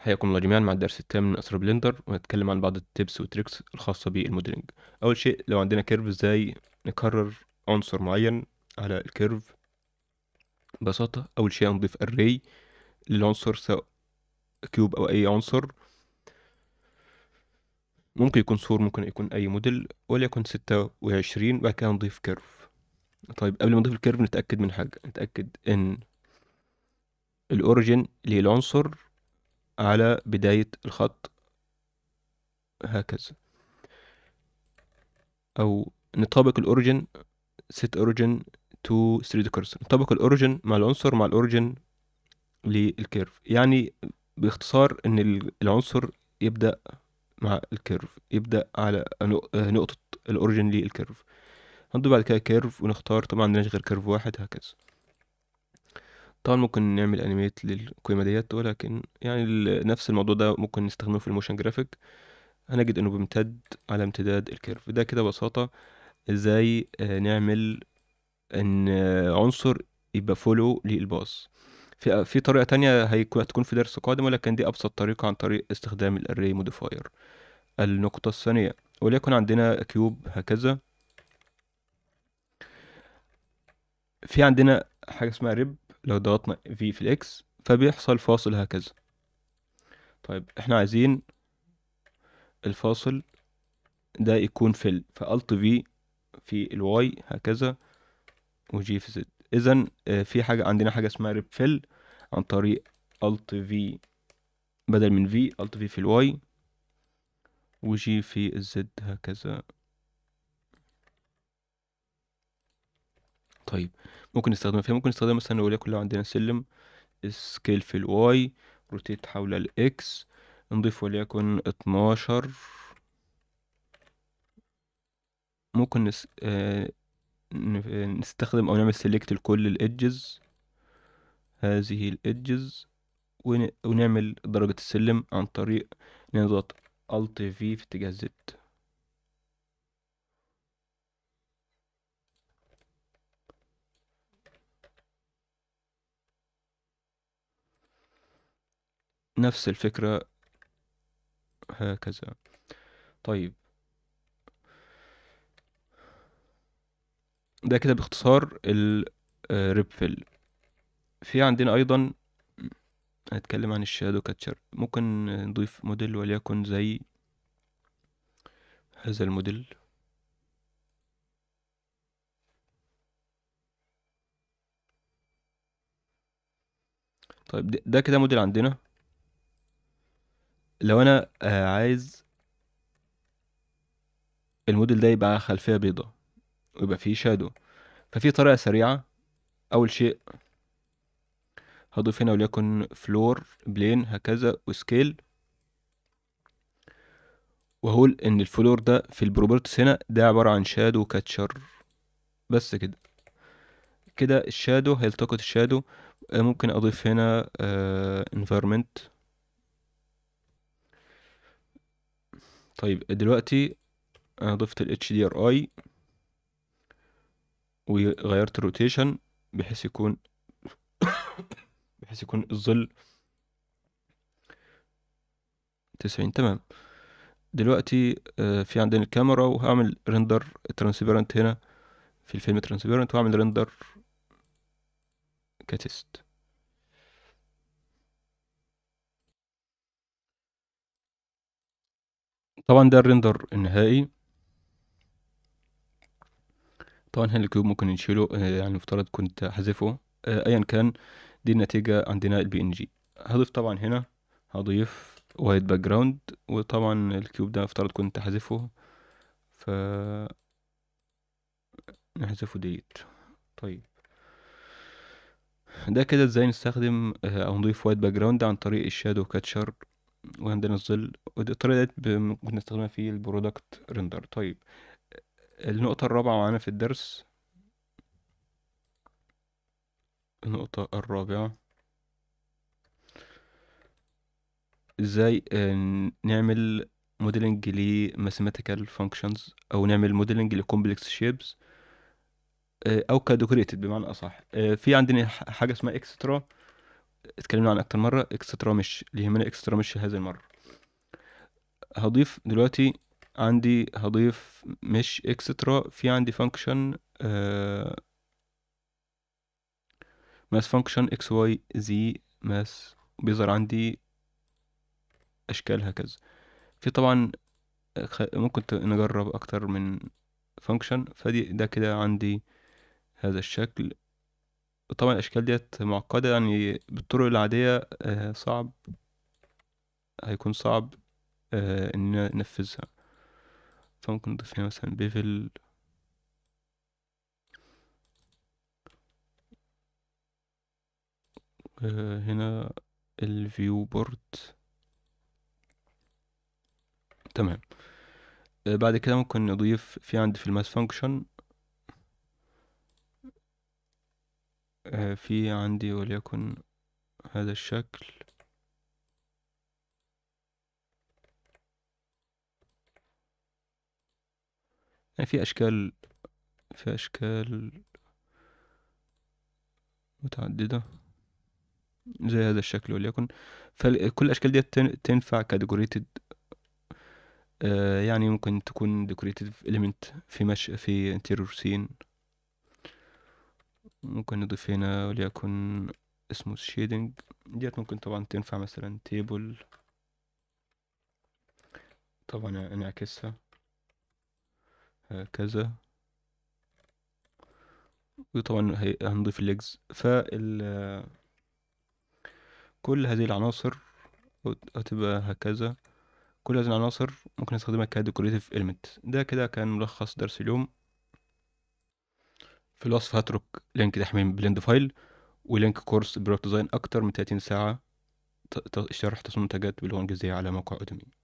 حياكم الله جميعا مع الدرس الثامن من اثر بلندر وهنتكلم عن بعض التبس وتريكس الخاصه بالموديلنج اول شيء لو عندنا كيرف ازاي نكرر عنصر معين على الكيرف ببساطه اول شيء هنضيف اري للعنصر سواء كيوب او اي عنصر ممكن يكون صور ممكن يكون اي موديل وليكن ستة وعشرين بعد كده نضيف كيرف طيب قبل ما نضيف الكيرف نتاكد من حاجه نتاكد ان الاوريجين للعنصر على بداية الخط هكذا أو نطابق الأوريجن set origin to 3D cursor نطابق الأوريجن مع العنصر مع الأوريجن للكيرف يعني باختصار إن العنصر يبدأ مع الكيرف يبدأ على نقطة الأوريجن للكيرف هنضيف بعد كده كيرف ونختار طبعا ملناش غير كيرف واحد هكذا طبعًا ممكن نعمل أنيميت للقيمة ديت ولكن يعني نفس الموضوع ده ممكن نستخدمه في الموشن جرافيك هنجد إنه بيمتد على امتداد الكيرف. ده كده ببساطة إزاي آه، نعمل إن آه، عنصر يبقى فولو للباص. في آه، في طريقة تانية هيكون هتكون في درس قادم، ولكن دي أبسط طريقة عن طريق استخدام الاري modifier. النقطة الثانية، وليكن عندنا كيوب هكذا في عندنا حاجة اسمها rib لو ضغطنا في في الإكس فبيحصل فاصل هكذا طيب احنا عايزين الفاصل ده يكون في فالت في في الواي هكذا وجي في زد اذا آه، في حاجه عندنا حاجه اسمها ريب فيل عن طريق الت في بدل من في الت في في الواي وجي في الزد هكذا طيب ممكن نستخدمها فيها ممكن نستخدمها مثلا وليكن لو عندنا سلم سكيل في الواي روتيت حول الاكس نضيف وليكن اتناشر ممكن نس... آه... نستخدم او نعمل سيلكت لكل الادجز هذه الادجز ون... ونعمل درجة السلم عن طريق نضغط Alt V في اتجاه زد نفس الفكرة هكذا طيب ده كده باختصار الريب آه، في عندنا أيضا هنتكلم عن الشادو كاتشر ممكن نضيف موديل وليكن زي هذا الموديل طيب ده كده موديل عندنا لو انا آه، عايز الموديل ده يبقى خلفيه بيضة ويبقى فيه شادو ففي طريقه سريعه اول شيء هضيف هنا وليكن فلور بلين هكذا وسكيل وهقول ان الفلور ده في البروبرتس هنا ده عبارة عن شادو كاتشر بس كده كده الشادو هيلتقط الشادو ممكن اضيف هنا انفيرمنت آه، environment طيب دلوقتي انا ضفت ال HDRI وغيرت الروتيشن بحيث يكون بحيث يكون الظل تسعين تمام دلوقتي آه، في عندنا الكاميرا وهعمل رندر ترانسبيرنت هنا في الفيلم ترانسبيرنت وهعمل رندر كتست طبعا ده الريندر النهائي طبعا هنا الكيوب ممكن نشيله آه، يعني مفترض كنت حذفه آه، ايا كان دي النتيجة عندنا البي ان جي هضيف طبعا هنا هضيف وايت باك جراوند وطبعا الكيوب ده مفترض كنت حذفه ف نحذفه ديليت طيب ده كده ازاي نستخدم آه، او نضيف وايت باك جراوند عن طريق الشادو كاتشر وعندنا الظل ودي الطريقة دي ممكن نستخدمها بنستخدمها في البرودكت ريندر طيب النقطة الرابعة معانا في الدرس النقطة الرابعة ازاي آه، نعمل موديلنج ل mathematical functions او نعمل موديلنج لكومبلكس شيبس او كديكوريتد بمعنى اصح آه، في عندنا حاجة اسمها اكسترا اتكلمنا عن اكتر مره اكسترا مش اللي يهمنا اكسترا مش هذه المره هضيف دلوقتي عندي هضيف مش اكسترا في عندي فانكشن ماس فانكشن اكس واي زي ماس بيظهر عندي اشكال هكذا في طبعا ممكن نجرب اكتر من فانكشن فدي ده كده عندي هذا الشكل طبعا الأشكال ديت معقدة يعني بالطرق العادية آه، صعب هيكون صعب آه، إن ننفذها فممكن نضيف هنا مثلا بيفل آه، هنا الفيو بورد تمام بعد كده ممكن نضيف في عند في الماس فانكشن آه، في عندي وليكن هذا الشكل يعني في أشكال في أشكال متعددة زي هذا الشكل وليكن فكل الأشكال دي تنفع كديكوريتد آه، يعني ممكن تكون ديكوريتيف إليمنت في مش في انتيرور سين ممكن نضيف هنا وليكن اسمه شيدنج ديت ممكن طبعا تنفع مثلا تيبل طبعا نعكسها هكذا وطبعا هنضيف الليجز فال كل هذه العناصر هتبقى هكذا كل هذه العناصر ممكن نستخدمها كديكوريتيف element ده كده كان ملخص درس اليوم في الوصف هترك لينك تحميل بلند فايل ولينك كورس برودكت ديزاين اكتر من 30 ساعه شرح تصميم منتجات باللغه الانجليزيه على موقع اودمي